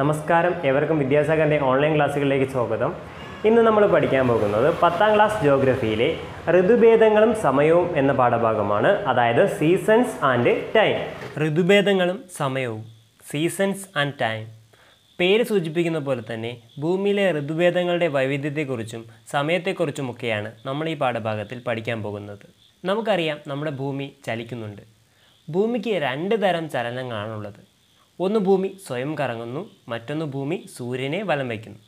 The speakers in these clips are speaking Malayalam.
നമസ്കാരം എവർക്കും വിദ്യാസാഗറിൻ്റെ ഓൺലൈൻ ക്ലാസ്സുകളിലേക്ക് സ്വാഗതം ഇന്ന് നമ്മൾ പഠിക്കാൻ പോകുന്നത് പത്താം ക്ലാസ് ജോഗ്രഫിയിലെ ഋതുഭേദങ്ങളും സമയവും എന്ന പാഠഭാഗമാണ് അതായത് സീസൺസ് ആൻഡ് ടൈം ഋതുഭേദങ്ങളും സമയവും സീസൺസ് ആൻഡ് ടൈം പേര് സൂചിപ്പിക്കുന്ന പോലെ തന്നെ ഭൂമിയിലെ ഋതുഭേദങ്ങളുടെ വൈവിധ്യത്തെക്കുറിച്ചും സമയത്തെക്കുറിച്ചുമൊക്കെയാണ് നമ്മൾ ഈ പാഠഭാഗത്തിൽ പഠിക്കാൻ പോകുന്നത് നമുക്കറിയാം നമ്മുടെ ഭൂമി ചലിക്കുന്നുണ്ട് ഭൂമിക്ക് രണ്ട് തരം ചലനങ്ങളാണുള്ളത് ഒന്ന് ഭൂമി സ്വയം കറങ്ങുന്നു മറ്റൊന്ന് ഭൂമി സൂര്യനെ വലം വയ്ക്കുന്നു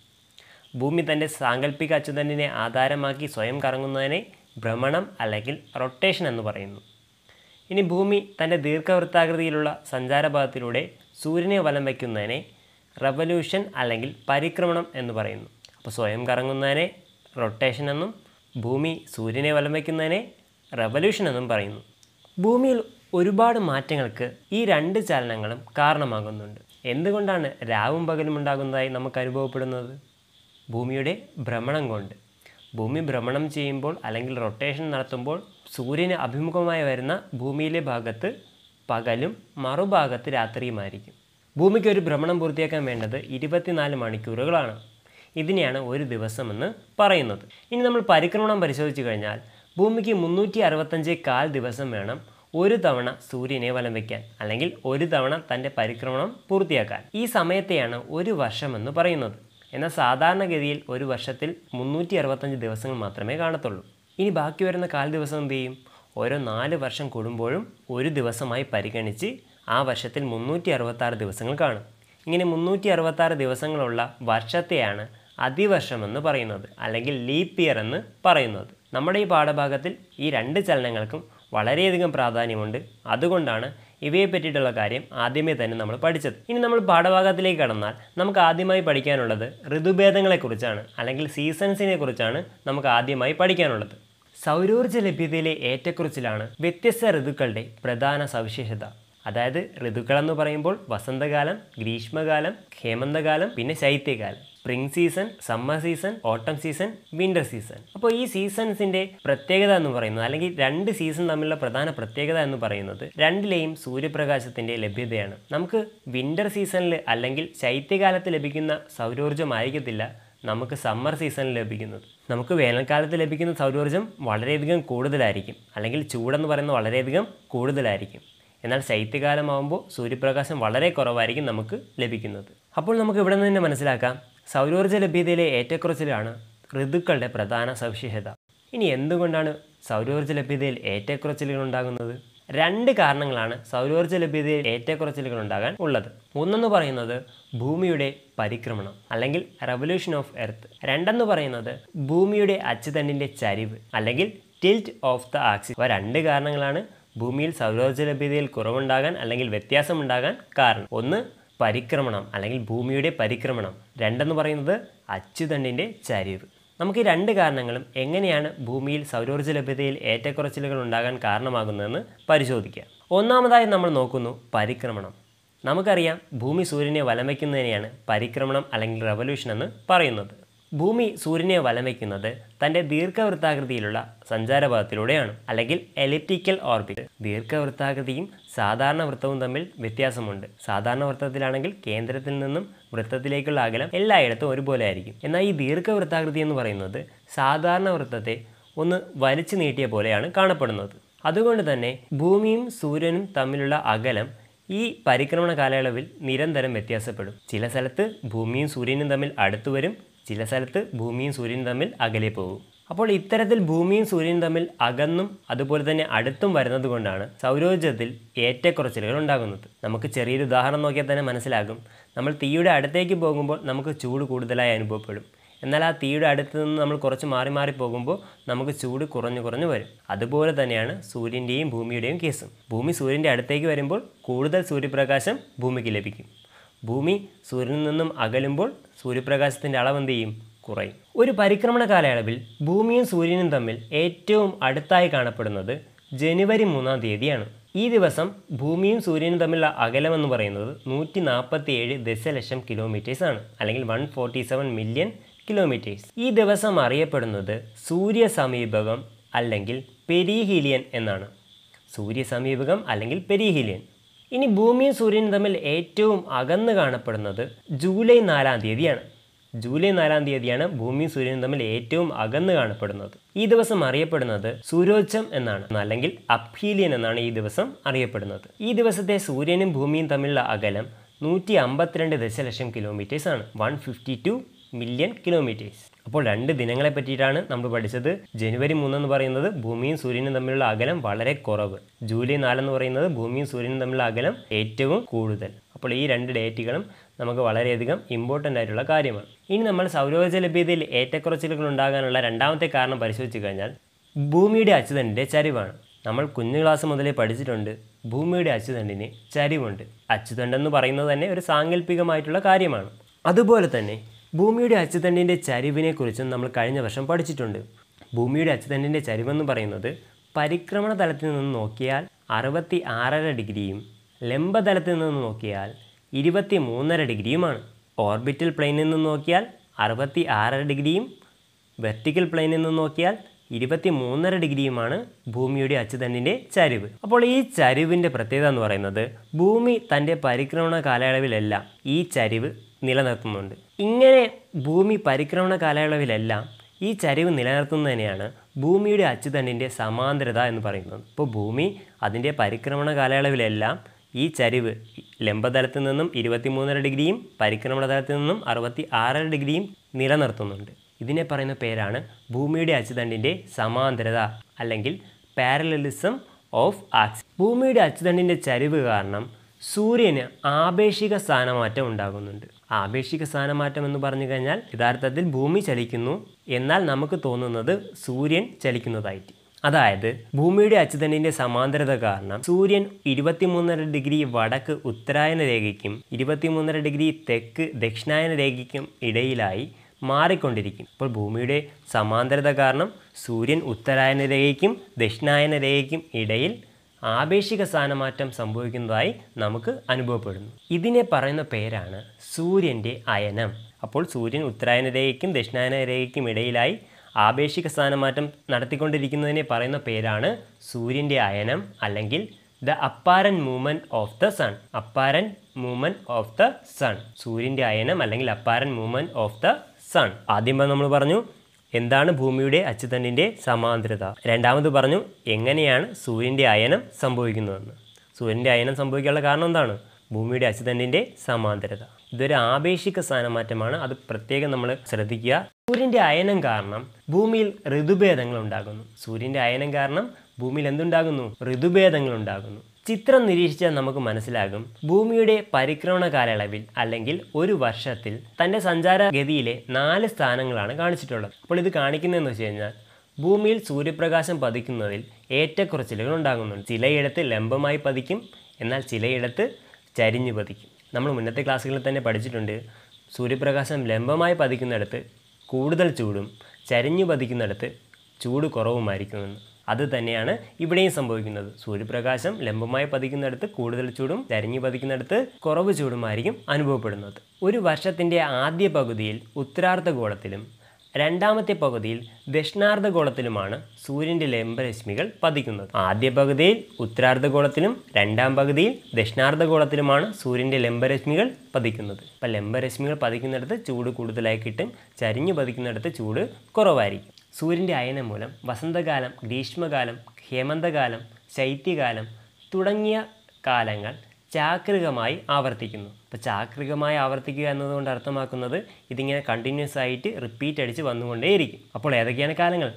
ഭൂമി തൻ്റെ സാങ്കല്പിക അച്യുതനെ ആധാരമാക്കി സ്വയം കറങ്ങുന്നതിനെ ഭ്രമണം അല്ലെങ്കിൽ റൊട്ടേഷൻ എന്ന് പറയുന്നു ഇനി ഭൂമി തൻ്റെ ദീർഘവൃത്താകൃതിയിലുള്ള സഞ്ചാരപഥത്തിലൂടെ സൂര്യനെ വലം വയ്ക്കുന്നതിനെ റവല്യൂഷൻ അല്ലെങ്കിൽ പരിക്രമണം എന്ന് പറയുന്നു അപ്പോൾ സ്വയം കറങ്ങുന്നതിനെ റൊട്ടേഷൻ എന്നും ഭൂമി സൂര്യനെ വലം വയ്ക്കുന്നതിനെ റവല്യൂഷൻ എന്നും പറയുന്നു ഭൂമിയിൽ ഒരുപാട് മാറ്റങ്ങൾക്ക് ഈ രണ്ട് ചലനങ്ങളും കാരണമാകുന്നുണ്ട് എന്തുകൊണ്ടാണ് രാവും പകലും ഉണ്ടാകുന്നതായി നമുക്ക് അനുഭവപ്പെടുന്നത് ഭൂമിയുടെ ഭ്രമണം കൊണ്ട് ഭൂമി ഭ്രമണം ചെയ്യുമ്പോൾ അല്ലെങ്കിൽ റൊട്ടേഷൻ നടത്തുമ്പോൾ സൂര്യന് അഭിമുഖമായി വരുന്ന ഭൂമിയിലെ ഭാഗത്ത് പകലും മറുഭാഗത്ത് രാത്രിയുമായിരിക്കും ഭൂമിക്ക് ഒരു ഭ്രമണം പൂർത്തിയാക്കാൻ വേണ്ടത് ഇരുപത്തിനാല് മണിക്കൂറുകളാണ് ഇതിനെയാണ് ഒരു ദിവസമെന്ന് പറയുന്നത് ഇനി നമ്മൾ പരിക്രമണം പരിശോധിച്ചു കഴിഞ്ഞാൽ ഭൂമിക്ക് മുന്നൂറ്റി അറുപത്തഞ്ച് കാൽ ദിവസം വേണം ഒരു തവണ സൂര്യനെ വലം വയ്ക്കാൻ അല്ലെങ്കിൽ ഒരു തവണ തൻ്റെ പരിക്രമണം പൂർത്തിയാക്കാൻ ഈ സമയത്തെയാണ് ഒരു വർഷമെന്ന് പറയുന്നത് എന്നാൽ സാധാരണഗതിയിൽ ഒരു വർഷത്തിൽ മുന്നൂറ്റി അറുപത്തഞ്ച് ദിവസങ്ങൾ മാത്രമേ കാണത്തുള്ളൂ ഇനി ബാക്കി വരുന്ന കാൽ ദിവസം എന്ത് ചെയ്യും ഓരോ നാല് വർഷം കൂടുമ്പോഴും ഒരു ദിവസമായി പരിഗണിച്ച് ആ വർഷത്തിൽ മുന്നൂറ്റി അറുപത്താറ് ദിവസങ്ങൾ കാണും ഇങ്ങനെ മുന്നൂറ്റി അറുപത്താറ് ദിവസങ്ങളുള്ള വർഷത്തെയാണ് അതിവർഷമെന്ന് പറയുന്നത് അല്ലെങ്കിൽ ലീപ്പ് ഇയർ എന്ന് പറയുന്നത് നമ്മുടെ ഈ പാഠഭാഗത്തിൽ ഈ രണ്ട് ചലനങ്ങൾക്കും വളരെയധികം പ്രാധാന്യമുണ്ട് അതുകൊണ്ടാണ് ഇവയെ പറ്റിയിട്ടുള്ള കാര്യം ആദ്യമേ തന്നെ നമ്മൾ പഠിച്ചത് ഇനി നമ്മൾ പാഠഭാഗത്തിലേക്ക് കടന്നാൽ നമുക്ക് ആദ്യമായി പഠിക്കാനുള്ളത് ഋതുഭേദങ്ങളെക്കുറിച്ചാണ് അല്ലെങ്കിൽ സീസൺസിനെ കുറിച്ചാണ് നമുക്ക് ആദ്യമായി പഠിക്കാനുള്ളത് സൗരോർജ്ജ ലഭ്യതയിലെ ഏറ്റക്കുറിച്ചിലാണ് വ്യത്യസ്ത ഋതുക്കളുടെ പ്രധാന സവിശേഷത അതായത് ഋതുക്കളെന്ന് പറയുമ്പോൾ വസന്തകാലം ഗ്രീഷ്മകാലം ഹേമന്തകാലം പിന്നെ ശൈത്യകാലം spring season summer season autumn season winter season അപ്പോൾ ഈ സീസൺസിൻ്റെ പ്രത്യേകത എന്ന് പറയുന്നത് അല്ലെങ്കിൽ രണ്ട് സീസൺ തമ്മിലുള്ള പ്രധാന പ്രത്യേകത എന്ന് പറയുന്നത് രണ്ടിലെയും സൂര്യപ്രകാശത്തിൻ്റെ ലഭ്യതയാണ് നമുക്ക് വിൻ്റർ സീസണിൽ അല്ലെങ്കിൽ ശൈത്യകാലത്ത് ലഭിക്കുന്ന സൗരോർജ്ജമായിരിക്കത്തില്ല നമുക്ക് സമ്മർ സീസണിൽ ലഭിക്കുന്നത് നമുക്ക് വേനൽക്കാലത്ത് ലഭിക്കുന്ന സൗരോർജ്ജം വളരെയധികം കൂടുതലായിരിക്കും അല്ലെങ്കിൽ ചൂടെന്ന് പറയുന്നത് വളരെയധികം കൂടുതലായിരിക്കും എന്നാൽ ശൈത്യകാലമാകുമ്പോൾ സൂര്യപ്രകാശം വളരെ കുറവായിരിക്കും നമുക്ക് ലഭിക്കുന്നത് അപ്പോൾ നമുക്ക് ഇവിടെ നിന്ന് തന്നെ മനസ്സിലാക്കാം സൗരോർജ്ജ ലഭ്യതയിലെ ഏറ്റക്കുറച്ചിലാണ് ഋതുക്കളുടെ പ്രധാന സവിശേഷത ഇനി എന്തുകൊണ്ടാണ് സൗരോർജ്ജ ലഭ്യതയിൽ ഏറ്റക്കുറച്ചിലുകൾ ഉണ്ടാകുന്നത് രണ്ട് കാരണങ്ങളാണ് സൗരോർജ്ജ ലഭ്യതയിൽ ഏറ്റക്കുറച്ചിലുകൾ ഉണ്ടാകാൻ ഉള്ളത് ഒന്നെന്ന് പറയുന്നത് ഭൂമിയുടെ പരിക്രമണം അല്ലെങ്കിൽ റവല്യൂഷൻ ഓഫ് എർത്ത് രണ്ടെന്ന് പറയുന്നത് ഭൂമിയുടെ അച്ചുതണ്ണിൻ്റെ ചരിവ് അല്ലെങ്കിൽ ടിൽറ്റ് ഓഫ് ദ ആക്സിസ് ഇവ രണ്ട് കാരണങ്ങളാണ് ഭൂമിയിൽ സൗരോർജ്ജ ലഭ്യതയിൽ കുറവുണ്ടാകാൻ അല്ലെങ്കിൽ വ്യത്യാസമുണ്ടാകാൻ കാരണം ഒന്ന് പരിക്രമണം അല്ലെങ്കിൽ ഭൂമിയുടെ പരിക്രമണം രണ്ടെന്ന് പറയുന്നത് അച്യുതണ്ടിൻ്റെ ചരിവ് നമുക്ക് ഈ രണ്ട് കാരണങ്ങളും എങ്ങനെയാണ് ഭൂമിയിൽ സൗരോർജ്ജ ലഭ്യതയിൽ ഏറ്റക്കുറച്ചിലുകൾ ഉണ്ടാകാൻ കാരണമാകുന്നതെന്ന് പരിശോധിക്കാം ഒന്നാമതായി നമ്മൾ നോക്കുന്നു പരിക്രമണം നമുക്കറിയാം ഭൂമി സൂര്യനെ വലം വയ്ക്കുന്നതിനെയാണ് പരിക്രമണം അല്ലെങ്കിൽ റവല്യൂഷൻ എന്ന് പറയുന്നത് ഭൂമി സൂര്യനെ വലം വയ്ക്കുന്നത് തൻ്റെ ദീർഘവൃത്താകൃതിയിലുള്ള സഞ്ചാരപഥത്തിലൂടെയാണ് അല്ലെങ്കിൽ എലിപ്റ്റിക്കൽ ഓർബിറ്റ് ദീർഘവൃത്താകൃതിയും സാധാരണ വൃത്തവും തമ്മിൽ വ്യത്യാസമുണ്ട് സാധാരണ വൃത്തത്തിലാണെങ്കിൽ കേന്ദ്രത്തിൽ നിന്നും വൃത്തത്തിലേക്കുള്ള അകലം എല്ലായിടത്തും ഒരുപോലെ ആയിരിക്കും എന്നാൽ ഈ ദീർഘവൃത്താകൃതി എന്ന് പറയുന്നത് സാധാരണ വൃത്തത്തെ ഒന്ന് വലിച്ചു നീട്ടിയ പോലെയാണ് കാണപ്പെടുന്നത് അതുകൊണ്ട് തന്നെ ഭൂമിയും സൂര്യനും തമ്മിലുള്ള അകലം ഈ പരിക്രമണ കാലയളവിൽ നിരന്തരം വ്യത്യാസപ്പെടും ചില സ്ഥലത്ത് ഭൂമിയും സൂര്യനും തമ്മിൽ അടുത്തു വരും ചില സ്ഥലത്ത് ഭൂമിയും സൂര്യനും തമ്മിൽ അകലെ പോകും അപ്പോൾ ഇത്തരത്തിൽ ഭൂമിയും സൂര്യനും തമ്മിൽ അകന്നും അതുപോലെ തന്നെ അടുത്തും വരുന്നത് കൊണ്ടാണ് സൗരോർജ്ജത്തിൽ ഏറ്റക്കുറച്ചിലുകൾ ഉണ്ടാകുന്നത് നമുക്ക് ചെറിയൊരു ഉദാഹരണം നോക്കിയാൽ തന്നെ മനസ്സിലാകും നമ്മൾ തീയുടെ അടുത്തേക്ക് പോകുമ്പോൾ നമുക്ക് ചൂട് കൂടുതലായി അനുഭവപ്പെടും എന്നാൽ ആ തീയുടെ അടുത്ത് നിന്ന് നമ്മൾ കുറച്ച് മാറി മാറി പോകുമ്പോൾ നമുക്ക് ചൂട് കുറഞ്ഞു കുറഞ്ഞു വരും അതുപോലെ തന്നെയാണ് സൂര്യൻ്റെയും ഭൂമിയുടെയും കേസും ഭൂമി സൂര്യൻ്റെ അടുത്തേക്ക് വരുമ്പോൾ കൂടുതൽ സൂര്യപ്രകാശം ഭൂമിക്ക് ലഭിക്കും ഭൂമി സൂര്യനിൽ നിന്നും അകലുമ്പോൾ സൂര്യപ്രകാശത്തിൻ്റെ അളവ് എന്ത് ചെയ്യും കുറയും ഒരു പരിക്രമണ കാലയളവിൽ ഭൂമിയും സൂര്യനും തമ്മിൽ ഏറ്റവും അടുത്തായി കാണപ്പെടുന്നത് ജനുവരി മൂന്നാം തീയതിയാണ് ഈ ദിവസം ഭൂമിയും സൂര്യനും തമ്മിലുള്ള അകലം എന്ന് പറയുന്നത് നൂറ്റി നാൽപ്പത്തി ഏഴ് ദശലക്ഷം കിലോമീറ്റേഴ്സ് ആണ് അല്ലെങ്കിൽ one forty seven million kilometres ഈ ദിവസം അറിയപ്പെടുന്നത് സൂര്യ സമീപകം അല്ലെങ്കിൽ പെരിഹീലിയൻ എന്നാണ് സൂര്യ സമീപകം അല്ലെങ്കിൽ പെരിഹീലിയൻ ഇനി ഭൂമിയും സൂര്യനും തമ്മിൽ ഏറ്റവും അകന്ന് കാണപ്പെടുന്നത് ജൂലൈ നാലാം തീയതിയാണ് ജൂലൈ നാലാം തീയതിയാണ് ഭൂമിയും സൂര്യനും തമ്മിൽ ഏറ്റവും അകന്ന് കാണപ്പെടുന്നത് ഈ ദിവസം അറിയപ്പെടുന്നത് സൂര്യോച്ചം എന്നാണ് അല്ലെങ്കിൽ അഫീലിയൻ എന്നാണ് ഈ ദിവസം അറിയപ്പെടുന്നത് ഈ ദിവസത്തെ സൂര്യനും ഭൂമിയും തമ്മിലുള്ള അകലം നൂറ്റി അമ്പത്തിരണ്ട് ദശലക്ഷം ആണ് one fifty two million kilometres അപ്പോൾ രണ്ട് ദിനങ്ങളെ പറ്റിയിട്ടാണ് നമ്മൾ പഠിച്ചത് ജനുവരി മൂന്നെന്ന് പറയുന്നത് ഭൂമിയും സൂര്യനും തമ്മിലുള്ള അകലം വളരെ കുറവ് ജൂലൈ നാലെന്ന് പറയുന്നത് ഭൂമിയും സൂര്യനും തമ്മിലുള്ള അകലം ഏറ്റവും കൂടുതൽ അപ്പോൾ ഈ രണ്ട് ഡേറ്റുകളും നമുക്ക് വളരെയധികം ഇമ്പോർട്ടൻ്റ് ആയിട്ടുള്ള കാര്യമാണ് ഇനി നമ്മൾ സൗരോർജ ലഭ്യതയിൽ ഏറ്റക്കുറച്ചിലുകൾ ഉണ്ടാകാനുള്ള രണ്ടാമത്തെ കാരണം പരിശോധിച്ച് കഴിഞ്ഞാൽ ഭൂമിയുടെ അച്യുതൻ്റെ ചരിവാണ് നമ്മൾ കുഞ്ഞു ക്ലാസ് മുതലേ പഠിച്ചിട്ടുണ്ട് ഭൂമിയുടെ അച്ചുതണ്ടിന് ചരിവുണ്ട് അച്യുതണ്ടെന്ന് പറയുന്നത് തന്നെ ഒരു സാങ്കല്പികമായിട്ടുള്ള കാര്യമാണ് അതുപോലെ തന്നെ ഭൂമിയുടെ അച്ചുതണ്ടിൻ്റെ കുറിച്ചും നമ്മൾ കഴിഞ്ഞ വർഷം പഠിച്ചിട്ടുണ്ട് ഭൂമിയുടെ അച്ചുതണ്ടിൻ്റെ ചരിവെന്ന് പറയുന്നത് പരിക്രമണ തലത്തിൽ നിന്ന് നോക്കിയാൽ അറുപത്തി ആറര ഡിഗ്രിയും ലംബതലത്തിൽ നിന്ന് നോക്കിയാൽ ഇരുപത്തി മൂന്നര ഡിഗ്രിയുമാണ് ഓർബിറ്റൽ പ്ലെയിനിൽ നിന്ന് നോക്കിയാൽ അറുപത്തി ആറര ഡിഗ്രിയും വെർട്ടിക്കൽ പ്ലെയിനിൽ നിന്ന് നോക്കിയാൽ ഇരുപത്തി മൂന്നര ഡിഗ്രിയുമാണ് ഭൂമിയുടെ അച്ചുതണ്ടിൻ്റെ ചരിവ് അപ്പോൾ ഈ ചരിവിൻ്റെ പ്രത്യേകത എന്ന് പറയുന്നത് ഭൂമി തൻ്റെ പരിക്രമണ കാലയളവിലല്ല ഈ ചരിവ് നിലനിർത്തുന്നുണ്ട് ഇങ്ങനെ ഭൂമി പരിക്രമണ കാലയളവിലെല്ലാം ഈ ചരിവ് നിലനിർത്തുന്നതിനെയാണ് ഭൂമിയുടെ അച്ചുതണ്ടിൻ്റെ സമാന്തരത എന്ന് പറയുന്നത് ഇപ്പോൾ ഭൂമി അതിൻ്റെ പരിക്രമണ കാലയളവിലെല്ലാം ഈ ചരിവ് ലംബതലത്തിൽ നിന്നും ഇരുപത്തിമൂന്നര ഡിഗ്രിയും പരിക്രമണ തലത്തിൽ നിന്നും അറുപത്തി ആറര ഡിഗ്രിയും നിലനിർത്തുന്നുണ്ട് ഇതിനെ പറയുന്ന പേരാണ് ഭൂമിയുടെ അച്ചുതണ്ടിൻ്റെ സമാന്തരത അല്ലെങ്കിൽ പാരലലിസം ഓഫ് ആക്സ് ഭൂമിയുടെ അച്ചുതണ്ടിൻ്റെ ചരിവ് കാരണം സൂര്യന് ആപേക്ഷിക സ്ഥാനമാറ്റം ഉണ്ടാകുന്നുണ്ട് ആപേക്ഷിക സ്ഥാനമാറ്റം എന്ന് പറഞ്ഞു കഴിഞ്ഞാൽ യഥാർത്ഥത്തിൽ ഭൂമി ചലിക്കുന്നു എന്നാൽ നമുക്ക് തോന്നുന്നത് സൂര്യൻ ചലിക്കുന്നതായിട്ട് അതായത് ഭൂമിയുടെ അച്ചുതണ്ടിൻ്റെ സമാന്തരത കാരണം സൂര്യൻ ഇരുപത്തിമൂന്നര ഡിഗ്രി വടക്ക് ഉത്തരായന രേഖയ്ക്കും ഇരുപത്തിമൂന്നര ഡിഗ്രി തെക്ക് ദക്ഷിണായന രേഖയ്ക്കും ഇടയിലായി മാറിക്കൊണ്ടിരിക്കും അപ്പോൾ ഭൂമിയുടെ സമാന്തരത കാരണം സൂര്യൻ ഉത്തരായന രേഖയ്ക്കും ദക്ഷിണായന രേഖയ്ക്കും ഇടയിൽ ആപേക്ഷിക സ്ഥാനമാറ്റം സംഭവിക്കുന്നതായി നമുക്ക് അനുഭവപ്പെടുന്നു ഇതിനെ പറയുന്ന പേരാണ് സൂര്യൻ്റെ അയനം അപ്പോൾ സൂര്യൻ ഉത്തരായന രേഖയ്ക്കും ദക്ഷിണായന രേഖയ്ക്കും ഇടയിലായി ആപേക്ഷിക സ്ഥാനമാറ്റം നടത്തിക്കൊണ്ടിരിക്കുന്നതിനെ പറയുന്ന പേരാണ് സൂര്യൻ്റെ അയനം അല്ലെങ്കിൽ the apparent movement of the sun apparent movement of the sun സൂര്യൻ്റെ അയനം അല്ലെങ്കിൽ apparent movement of the sun ആദ്യം നമ്മൾ പറഞ്ഞു എന്താണ് ഭൂമിയുടെ അച്ചുതണ്ണിൻ്റെ സമാന്തരത രണ്ടാമത് പറഞ്ഞു എങ്ങനെയാണ് സൂര്യൻ്റെ അയനം സംഭവിക്കുന്നതെന്ന് സൂര്യൻ്റെ അയനം സംഭവിക്കാനുള്ള കാരണം എന്താണ് ഭൂമിയുടെ അച്ചുതണ്ണിൻ്റെ സമാന്തരത ഇതൊരു ആപേക്ഷിക സ്ഥാനമാറ്റമാണ് അത് പ്രത്യേകം നമ്മൾ ശ്രദ്ധിക്കുക സൂര്യൻ്റെ അയനം കാരണം ഭൂമിയിൽ ഋതുഭേദങ്ങൾ ഉണ്ടാകുന്നു സൂര്യൻ്റെ അയനം കാരണം ഭൂമിയിൽ എന്തുണ്ടാകുന്നു ഋതുഭേദങ്ങൾ ഉണ്ടാകുന്നു ചിത്രം നിരീക്ഷിച്ചാൽ നമുക്ക് മനസ്സിലാകും ഭൂമിയുടെ പരിക്രമണ കാലയളവിൽ അല്ലെങ്കിൽ ഒരു വർഷത്തിൽ തൻ്റെ സഞ്ചാരഗതിയിലെ നാല് സ്ഥാനങ്ങളാണ് കാണിച്ചിട്ടുള്ളത് അപ്പോൾ ഇത് കാണിക്കുന്നതെന്ന് വെച്ച് കഴിഞ്ഞാൽ ഭൂമിയിൽ സൂര്യപ്രകാശം പതിക്കുന്നതിൽ ഏറ്റക്കുറച്ചിലുകൾ ഉണ്ടാകുന്നുണ്ട് ചിലയിടത്ത് ലംബമായി പതിക്കും എന്നാൽ ചിലയിടത്ത് ചരിഞ്ഞു പതിക്കും നമ്മൾ മുന്നത്തെ ക്ലാസ്സുകളിൽ തന്നെ പഠിച്ചിട്ടുണ്ട് സൂര്യപ്രകാശം ലംബമായി പതിക്കുന്നിടത്ത് കൂടുതൽ ചൂടും ചരിഞ്ഞു പതിക്കുന്നിടത്ത് ചൂട് കുറവുമായിരിക്കുമെന്ന് അത് തന്നെയാണ് ഇവിടെയും സംഭവിക്കുന്നത് സൂര്യപ്രകാശം ലംബമായി പതിക്കുന്നിടത്ത് കൂടുതൽ ചൂടും ചരിഞ്ഞു പതിക്കുന്നിടത്ത് കുറവ് ചൂടുമായിരിക്കും അനുഭവപ്പെടുന്നത് ഒരു വർഷത്തിൻ്റെ ആദ്യ പകുതിയിൽ ഉത്തരാർദ്ധഗോളത്തിലും രണ്ടാമത്തെ പകുതിയിൽ ദക്ഷിണാർദ്ധഗോളത്തിലുമാണ് സൂര്യൻ്റെ ലംബരശ്മികൾ പതിക്കുന്നത് ആദ്യ പകുതിയിൽ ഉത്തരാർദ്ധഗോളത്തിലും രണ്ടാം പകുതിയിൽ ദക്ഷിണാർദ്ധഗോളത്തിലുമാണ് സൂര്യൻ്റെ ലംബരശ്മികൾ പതിക്കുന്നത് അപ്പം ലംബരശ്മികൾ പതിക്കുന്നിടത്ത് ചൂട് കൂടുതലായി കിട്ടും ചരിഞ്ഞു പതിക്കുന്നിടത്ത് ചൂട് കുറവായിരിക്കും സൂര്യൻ്റെ അയനം മൂലം വസന്തകാലം ഗ്രീഷ്മകാലം ഹേമന്തകാലം ശൈത്യകാലം തുടങ്ങിയ കാലങ്ങൾ ചാക്രികമായി ആവർത്തിക്കുന്നു അപ്പോൾ ചാക്രികമായി ആവർത്തിക്കുക എന്നതുകൊണ്ട് അർത്ഥമാക്കുന്നത് ഇതിങ്ങനെ കണ്ടിന്യൂസ് ആയിട്ട് റിപ്പീറ്റ് അടിച്ച് വന്നുകൊണ്ടേയിരിക്കും അപ്പോൾ ഏതൊക്കെയാണ് കാലങ്ങൾ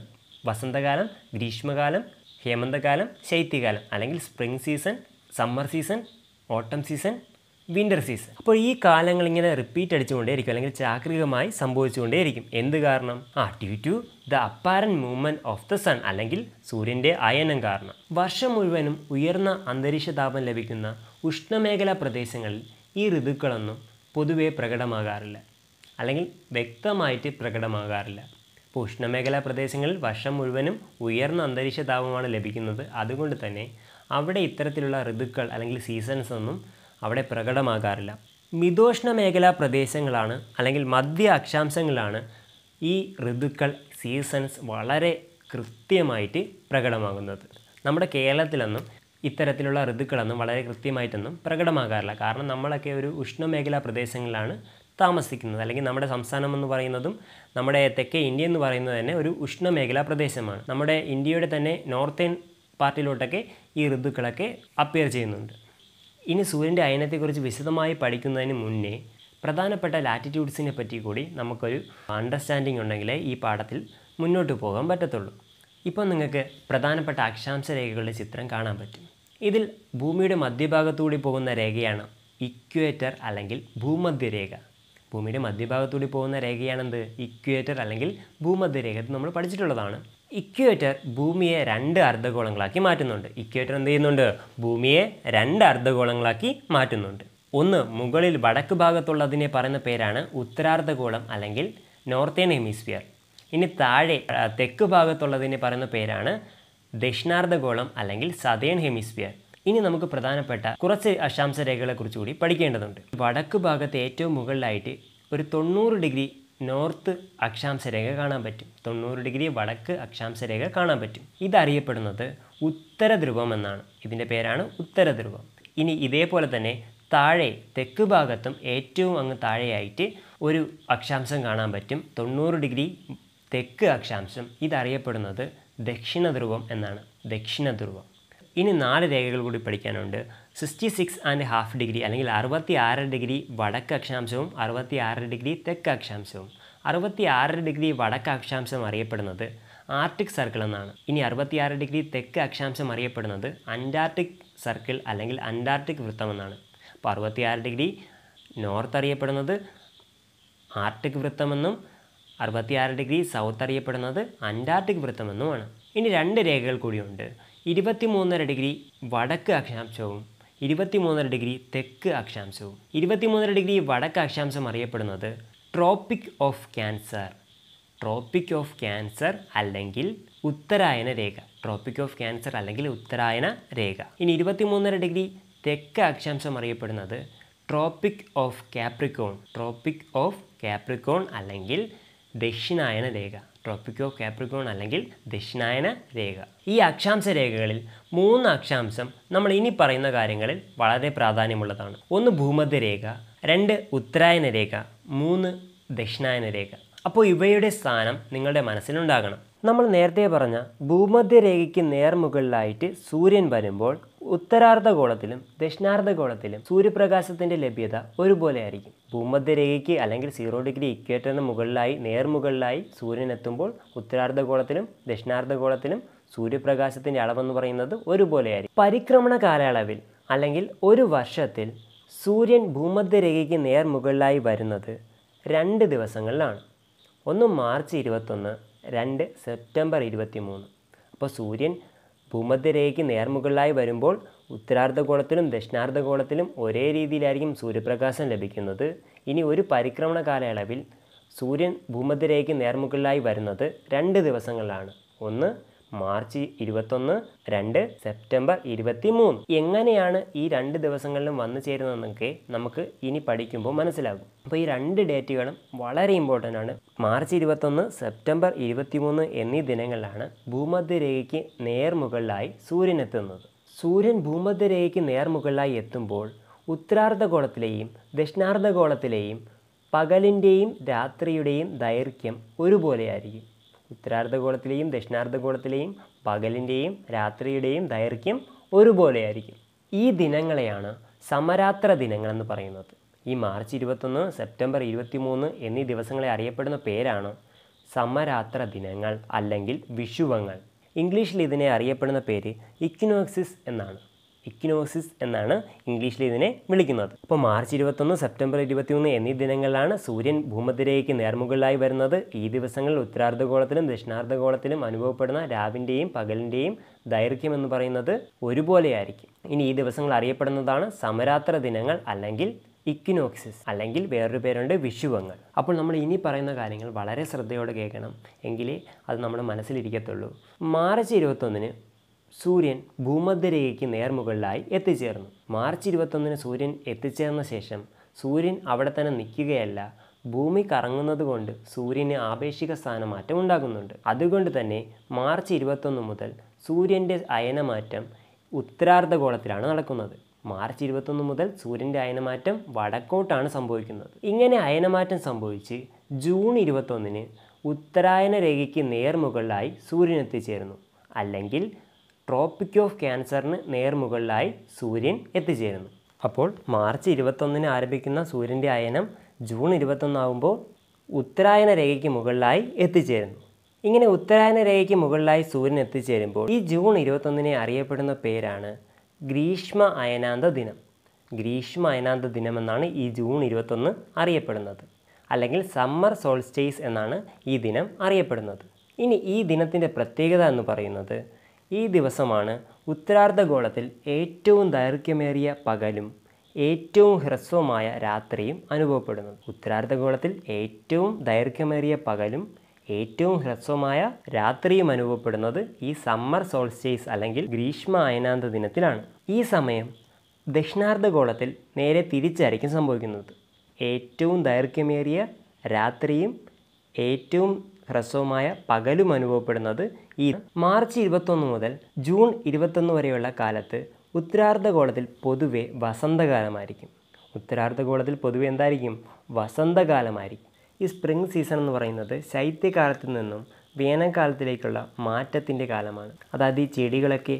വസന്തകാലം ഗ്രീഷ്മകാലം ഹേമന്തകാലം ശൈത്യകാലം അല്ലെങ്കിൽ spring season summer season autumn season winter season അപ്പോൾ ഈ കാലങ്ങൾ ഇങ്ങനെ റിപ്പീറ്റ് അടിച്ചുകൊണ്ടേയിരിക്കും അല്ലെങ്കിൽ ചാക്രികമായി സംഭവിച്ചുകൊണ്ടേയിരിക്കും എന്ത് കാരണം ആ due to the apparent movement of the sun അല്ലെങ്കിൽ സൂര്യൻ്റെ അയനം കാരണം വർഷം മുഴുവനും ഉയർന്ന അന്തരീക്ഷ താപം ലഭിക്കുന്ന ഉഷ്ണമേഖലാ പ്രദേശങ്ങളിൽ ഈ ഋതുക്കളൊന്നും പൊതുവേ പ്രകടമാകാറില്ല അല്ലെങ്കിൽ വ്യക്തമായിട്ട് പ്രകടമാകാറില്ല ഇപ്പോൾ ഉഷ്ണമേഖലാ പ്രദേശങ്ങളിൽ വർഷം മുഴുവനും ഉയർന്ന അന്തരീക്ഷ താപമാണ് ലഭിക്കുന്നത് അതുകൊണ്ട് തന്നെ അവിടെ ഇത്തരത്തിലുള്ള ഋതുക്കൾ അല്ലെങ്കിൽ സീസൺസ് ഒന്നും അവിടെ പ്രകടമാകാറില്ല മിതോഷ്ണ മേഖലാ പ്രദേശങ്ങളാണ് അല്ലെങ്കിൽ മധ്യ അക്ഷാംശങ്ങളാണ് ഈ ഋതുക്കൾ സീസൺസ് വളരെ കൃത്യമായിട്ട് പ്രകടമാകുന്നത് നമ്മുടെ കേരളത്തിലൊന്നും ഇത്തരത്തിലുള്ള ഋതുക്കളൊന്നും വളരെ കൃത്യമായിട്ടൊന്നും പ്രകടമാകാറില്ല കാരണം നമ്മളൊക്കെ ഒരു ഉഷ്ണമേഖലാ പ്രദേശങ്ങളിലാണ് താമസിക്കുന്നത് അല്ലെങ്കിൽ നമ്മുടെ സംസ്ഥാനം എന്ന് പറയുന്നതും നമ്മുടെ തെക്കേ ഇന്ത്യ എന്ന് പറയുന്നത് തന്നെ ഒരു ഉഷ്ണമേഖലാ പ്രദേശമാണ് നമ്മുടെ ഇന്ത്യയുടെ തന്നെ നോർത്തേൺ പാർട്ടിലോട്ടൊക്കെ ഈ ഋതുക്കളൊക്കെ അപ്പിയർ ചെയ്യുന്നുണ്ട് ഇനി സൂര്യൻ്റെ അയനത്തെക്കുറിച്ച് വിശദമായി പഠിക്കുന്നതിന് മുന്നേ പ്രധാനപ്പെട്ട ലാറ്റിറ്റ്യൂഡ്സിനെ പറ്റി കൂടി നമുക്കൊരു അണ്ടർസ്റ്റാൻഡിംഗ് ഉണ്ടെങ്കിലേ ഈ പാഠത്തിൽ മുന്നോട്ട് പോകാൻ പറ്റത്തുള്ളൂ ഇപ്പോൾ നിങ്ങൾക്ക് പ്രധാനപ്പെട്ട അക്ഷാംശ രേഖകളുടെ ചിത്രം കാണാൻ പറ്റും ഇതിൽ ഭൂമിയുടെ മധ്യഭാഗത്തുകൂടി പോകുന്ന രേഖയാണ് ഇക്വേറ്റർ അല്ലെങ്കിൽ ഭൂമധ്യരേഖ ഭൂമിയുടെ മധ്യഭാഗത്തുകൂടി പോകുന്ന രേഖയാണെന്ത് ഇക്വേറ്റർ അല്ലെങ്കിൽ ഭൂമധ്യരേഖ നമ്മൾ പഠിച്ചിട്ടുള്ളതാണ് ഇക്വേറ്റർ ഭൂമിയെ രണ്ട് അർദ്ധഗോളങ്ങളാക്കി മാറ്റുന്നുണ്ട് ഇക്വേറ്റർ എന്ത് ചെയ്യുന്നുണ്ട് ഭൂമിയെ രണ്ട് അർദ്ധഗോളങ്ങളാക്കി മാറ്റുന്നുണ്ട് ഒന്ന് മുകളിൽ വടക്ക് ഭാഗത്തുള്ളതിനെ പറയുന്ന പേരാണ് ഉത്തരാർദ്ധഗോളം അല്ലെങ്കിൽ നോർത്തേൺ ഹെമിസ്ഫിയർ ഇനി താഴെ തെക്ക് ഭാഗത്തുള്ളതിനെ പറയുന്ന പേരാണ് ദക്ഷിണാർദ്ധഗോളം അല്ലെങ്കിൽ സതേൺ ഹെമിസ്ഫിയർ ഇനി നമുക്ക് പ്രധാനപ്പെട്ട കുറച്ച് അക്ഷാംശ രേഖകളെക്കുറിച്ച് കൂടി പഠിക്കേണ്ടതുണ്ട് വടക്ക് ഭാഗത്ത് ഏറ്റവും മുകളിലായിട്ട് ഒരു തൊണ്ണൂറ് ഡിഗ്രി നോർത്ത് അക്ഷാംശരേഖ കാണാൻ പറ്റും തൊണ്ണൂറ് ഡിഗ്രി വടക്ക് അക്ഷാംശരേഖ കാണാൻ പറ്റും ഇതറിയപ്പെടുന്നത് ഉത്തരധ്രുവം എന്നാണ് ഇതിൻ്റെ പേരാണ് ഉത്തരധ്രുവം ഇനി ഇതേപോലെ തന്നെ താഴെ തെക്ക് ഭാഗത്തും ഏറ്റവും അങ്ങ് താഴെയായിട്ട് ഒരു അക്ഷാംശം കാണാൻ പറ്റും തൊണ്ണൂറ് ഡിഗ്രി തെക്ക് അക്ഷാംശം ഇതറിയപ്പെടുന്നത് ദക്ഷിണധ്രുവം എന്നാണ് ദക്ഷിണധ്രുവം ഇനി നാല് രേഖകൾ കൂടി പഠിക്കാനുണ്ട് sixty six and half degree അല്ലെങ്കിൽ അറുപത്തി ആറ് ഡിഗ്രി വടക്ക് അക്ഷാംശവും അറുപത്തി ആറ് ഡിഗ്രി തെക്ക് അക്ഷാംശവും അറുപത്തി ആറ് ഡിഗ്രി വടക്ക് അക്ഷാംശം അറിയപ്പെടുന്നത് ആർട്ടിക് സർക്കിൾ എന്നാണ് ഇനി ആറ് ഡിഗ്രി തെക്ക് അക്ഷാംശം അറിയപ്പെടുന്നത് അന്റാർട്ടിക് സർക്കിൾ അല്ലെങ്കിൽ അന്റാർട്ടിക് വൃത്തം എന്നാണ് അപ്പോൾ ആറ് ഡിഗ്രി നോർത്ത് അറിയപ്പെടുന്നത് ആർട്ടിക് വൃത്തമെന്നും ആറ് ഡിഗ്രി സൗത്ത് അറിയപ്പെടുന്നത് അന്റാർട്ടിക് വൃത്തമെന്നുമാണ് ഇനി രണ്ട് രേഖകൾ കൂടിയുണ്ട് മൂന്നര ഡിഗ്രി വടക്ക് അക്ഷാംശവും ഇരുപത്തിമൂന്നര ഡിഗ്രി തെക്ക് അക്ഷാംശവും ഇരുപത്തിമൂന്നര ഡിഗ്രി വടക്ക് അക്ഷാംശം അറിയപ്പെടുന്നത് Tropic of Cancer Tropic of Cancer അല്ലെങ്കിൽ ഉത്തരായന രേഖ ട്രോപ്പിക് ഓഫ് ക്യാൻസർ അല്ലെങ്കിൽ ഉത്തരായന രേഖ ഇനി ഇരുപത്തിമൂന്നര ഡിഗ്രി തെക്ക് അക്ഷാംശം അറിയപ്പെടുന്നത് Tropic of Capricorn Tropic of Capricorn അല്ലെങ്കിൽ ദക്ഷിണായന രേഖ ട്രോപ്പിക്കോ കാപ്രിക്കോൺ അല്ലെങ്കിൽ ദക്ഷിണായന രേഖ ഈ അക്ഷാംശ രേഖകളിൽ മൂന്ന് അക്ഷാംശം നമ്മൾ ഇനി പറയുന്ന കാര്യങ്ങളിൽ വളരെ പ്രാധാന്യമുള്ളതാണ് ഒന്ന് ഭൂമധ്യരേഖ രണ്ട് ഉത്തരായന രേഖ മൂന്ന് ദക്ഷിണായന രേഖ അപ്പോൾ ഇവയുടെ സ്ഥാനം നിങ്ങളുടെ മനസ്സിലുണ്ടാകണം നമ്മൾ നേരത്തെ പറഞ്ഞ ഭൂമധ്യരേഖയ്ക്ക് നേർമുകളിലായിട്ട് സൂര്യൻ വരുമ്പോൾ ഉത്തരാർദ്ധഗോളത്തിലും ദക്ഷിണാർദ്ധഗോളത്തിലും സൂര്യപ്രകാശത്തിന്റെ ലഭ്യത ഒരുപോലെയായിരിക്കും ഭൂമധ്യരേഖയ്ക്ക് അല്ലെങ്കിൽ സീറോ ഡിഗ്രി ഇക്വേറ്ററിന് മുകളിലായി നേർമുകളിലായി സൂര്യൻ എത്തുമ്പോൾ ഉത്തരാർദ്ധഗോളത്തിലും ദക്ഷിണാർദ്ധഗോളത്തിലും സൂര്യപ്രകാശത്തിന്റെ അളവെന്ന് പറയുന്നത് ഒരുപോലെയായിരിക്കും പരിക്രമണ കാലയളവിൽ അല്ലെങ്കിൽ ഒരു വർഷത്തിൽ സൂര്യൻ ഭൂമധ്യരേഖയ്ക്ക് നേർമുകളിലായി വരുന്നത് രണ്ട് ദിവസങ്ങളിലാണ് ഒന്ന് മാർച്ച് ഇരുപത്തൊന്ന് രണ്ട് സെപ്റ്റംബർ ഇരുപത്തി മൂന്ന് അപ്പോൾ സൂര്യൻ ഭൂമധ്യരേഖയ്ക്ക് നേർമുകളിലായി വരുമ്പോൾ ഉത്തരാർദ്ധഗോളത്തിലും ദക്ഷിണാർദ്ധഗോളത്തിലും ഒരേ രീതിയിലായിരിക്കും സൂര്യപ്രകാശം ലഭിക്കുന്നത് ഇനി ഒരു പരിക്രമണ കാലയളവിൽ സൂര്യൻ ഭൂമധ്യരേഖയ്ക്ക് നേർമുകളിലായി വരുന്നത് രണ്ട് ദിവസങ്ങളിലാണ് ഒന്ന് മാർച്ച് ഇരുപത്തൊന്ന് രണ്ട് സെപ്റ്റംബർ ഇരുപത്തി മൂന്ന് എങ്ങനെയാണ് ഈ രണ്ട് ദിവസങ്ങളിലും വന്നു ചേരുന്നതെന്നൊക്കെ നമുക്ക് ഇനി പഠിക്കുമ്പോൾ മനസ്സിലാകും അപ്പോൾ ഈ രണ്ട് ഡേറ്റുകളും വളരെ ഇമ്പോർട്ടൻ്റ് ആണ് മാർച്ച് ഇരുപത്തൊന്ന് സെപ്റ്റംബർ മൂന്ന് എന്നീ ദിനങ്ങളിലാണ് ഭൂമധ്യരേഖയ്ക്ക് നേർമുകളിലായി സൂര്യൻ എത്തുന്നത് സൂര്യൻ ഭൂമധ്യരേഖയ്ക്ക് നേർമുകളിലായി എത്തുമ്പോൾ ഉത്തരാർദ്ധഗോളത്തിലെയും ദക്ഷിണാർദ്ധഗോളത്തിലെയും പകലിൻ്റെയും രാത്രിയുടെയും ദൈർഘ്യം ഒരുപോലെയായിരിക്കും ഉത്തരാർദ്ധഗോളത്തിലെയും ദക്ഷിണാർദ്ധഗോളത്തിലെയും പകലിൻ്റെയും രാത്രിയുടെയും ദൈർഘ്യം ഒരുപോലെയായിരിക്കും ഈ ദിനങ്ങളെയാണ് സമരാത്ര ദിനങ്ങളെന്ന് പറയുന്നത് ഈ മാർച്ച് ഇരുപത്തൊന്ന് സെപ്റ്റംബർ ഇരുപത്തിമൂന്ന് എന്നീ ദിവസങ്ങളെ അറിയപ്പെടുന്ന പേരാണ് സമരാത്ര ദിനങ്ങൾ അല്ലെങ്കിൽ വിഷുവങ്ങൾ ഇംഗ്ലീഷിൽ ഇതിനെ അറിയപ്പെടുന്ന പേര് ഇക്വിനോക്സിസ് എന്നാണ് ഇക്നോസിസ് എന്നാണ് ഇംഗ്ലീഷിൽ ഇതിനെ വിളിക്കുന്നത് അപ്പോൾ മാർച്ച് ഇരുപത്തൊന്ന് സെപ്റ്റംബർ ഇരുപത്തിയൊന്ന് എന്നീ ദിനങ്ങളിലാണ് സൂര്യൻ ഭൂമധ്യരേഖയ്ക്ക് നേർമുകളിലായി വരുന്നത് ഈ ദിവസങ്ങളിൽ ഉത്തരാർദ്ധഗോളത്തിലും ദക്ഷിണാർദ്ധഗോളത്തിലും അനുഭവപ്പെടുന്ന രാവിൻ്റെയും പകലിൻ്റെയും ദൈർഘ്യം എന്ന് പറയുന്നത് ഒരുപോലെയായിരിക്കും ഇനി ഈ ദിവസങ്ങൾ അറിയപ്പെടുന്നതാണ് സമരാത്ര ദിനങ്ങൾ അല്ലെങ്കിൽ ഇക്വിനോക്സിസ് അല്ലെങ്കിൽ വേറൊരു പേരുണ്ട് വിഷുവങ്ങൾ അപ്പോൾ നമ്മൾ ഇനി പറയുന്ന കാര്യങ്ങൾ വളരെ ശ്രദ്ധയോടെ കേൾക്കണം എങ്കിലേ അത് നമ്മുടെ മനസ്സിലിരിക്കത്തുള്ളൂ മാർച്ച് ഇരുപത്തൊന്നിന് സൂര്യൻ ഭൂമധ്യരേഖയ്ക്ക് നേർമുകളിലായി എത്തിച്ചേർന്നു മാർച്ച് ഇരുപത്തൊന്നിന് സൂര്യൻ എത്തിച്ചേർന്ന ശേഷം സൂര്യൻ അവിടെ തന്നെ നിൽക്കുകയല്ല ഭൂമി കറങ്ങുന്നത് കൊണ്ട് സൂര്യന് ആപേക്ഷിക സ്ഥാനമാറ്റം ഉണ്ടാകുന്നുണ്ട് അതുകൊണ്ട് തന്നെ മാർച്ച് ഇരുപത്തൊന്ന് മുതൽ സൂര്യൻ്റെ അയനമാറ്റം ഉത്തരാർദ്ധഗോളത്തിലാണ് നടക്കുന്നത് മാർച്ച് ഇരുപത്തൊന്ന് മുതൽ സൂര്യൻ്റെ അയനമാറ്റം വടക്കോട്ടാണ് സംഭവിക്കുന്നത് ഇങ്ങനെ അയനമാറ്റം സംഭവിച്ച് ജൂൺ ഇരുപത്തൊന്നിന് ഉത്തരായന രേഖയ്ക്ക് നേർമുകളിലായി സൂര്യൻ എത്തിച്ചേരുന്നു അല്ലെങ്കിൽ ട്രോപ്പിക് ഓഫ് ക്യാൻസറിന് നേർമുകളിലായി സൂര്യൻ എത്തിച്ചേരുന്നു അപ്പോൾ മാർച്ച് ഇരുപത്തൊന്നിന് ആരംഭിക്കുന്ന സൂര്യൻ്റെ അയനം ജൂൺ ഇരുപത്തൊന്നാകുമ്പോൾ ഉത്തരായന രേഖയ്ക്ക് മുകളിലായി എത്തിച്ചേരുന്നു ഇങ്ങനെ ഉത്തരായന രേഖയ്ക്ക് മുകളിലായി സൂര്യൻ എത്തിച്ചേരുമ്പോൾ ഈ ജൂൺ ഇരുപത്തൊന്നിനെ അറിയപ്പെടുന്ന പേരാണ് ഗ്രീഷ്മ അയനാന്ത ദിനം ഗ്രീഷ്മ അയനാന്ത ദിനം എന്നാണ് ഈ ജൂൺ ഇരുപത്തൊന്ന് അറിയപ്പെടുന്നത് അല്ലെങ്കിൽ സമ്മർ സോൾസ്റ്റേസ് എന്നാണ് ഈ ദിനം അറിയപ്പെടുന്നത് ഇനി ഈ ദിനത്തിൻ്റെ പ്രത്യേകത എന്ന് പറയുന്നത് ഈ ദിവസമാണ് ഉത്തരാർദ്ധഗോളത്തിൽ ഏറ്റവും ദൈർഘ്യമേറിയ പകലും ഏറ്റവും ഹ്രസ്വമായ രാത്രിയും അനുഭവപ്പെടുന്നത് ഉത്തരാർദ്ധഗോളത്തിൽ ഏറ്റവും ദൈർഘ്യമേറിയ പകലും ഏറ്റവും ഹ്രസ്വമായ രാത്രിയും അനുഭവപ്പെടുന്നത് ഈ സമ്മർ സോൾസ്റ്റേസ് അല്ലെങ്കിൽ ഗ്രീഷ്മ അയനാന്ത ദിനത്തിലാണ് ഈ സമയം ദക്ഷിണാർദ്ധഗോളത്തിൽ നേരെ തിരിച്ചായിരിക്കും സംഭവിക്കുന്നത് ഏറ്റവും ദൈർഘ്യമേറിയ രാത്രിയും ഏറ്റവും ഹ്രസ്വമായ പകലും അനുഭവപ്പെടുന്നത് ഈ മാർച്ച് ഇരുപത്തൊന്ന് മുതൽ ജൂൺ ഇരുപത്തൊന്ന് വരെയുള്ള കാലത്ത് ഉത്തരാർദ്ധഗോളത്തിൽ പൊതുവെ വസന്തകാലമായിരിക്കും ഉത്തരാർദ്ധഗോളത്തിൽ പൊതുവെ എന്തായിരിക്കും വസന്തകാലമായിരിക്കും ഈ സ്പ്രിംഗ് സീസൺ എന്ന് പറയുന്നത് ശൈത്യകാലത്തു നിന്നും വേനൽക്കാലത്തിലേക്കുള്ള മാറ്റത്തിൻ്റെ കാലമാണ് അതായത് ഈ ചെടികളൊക്കെ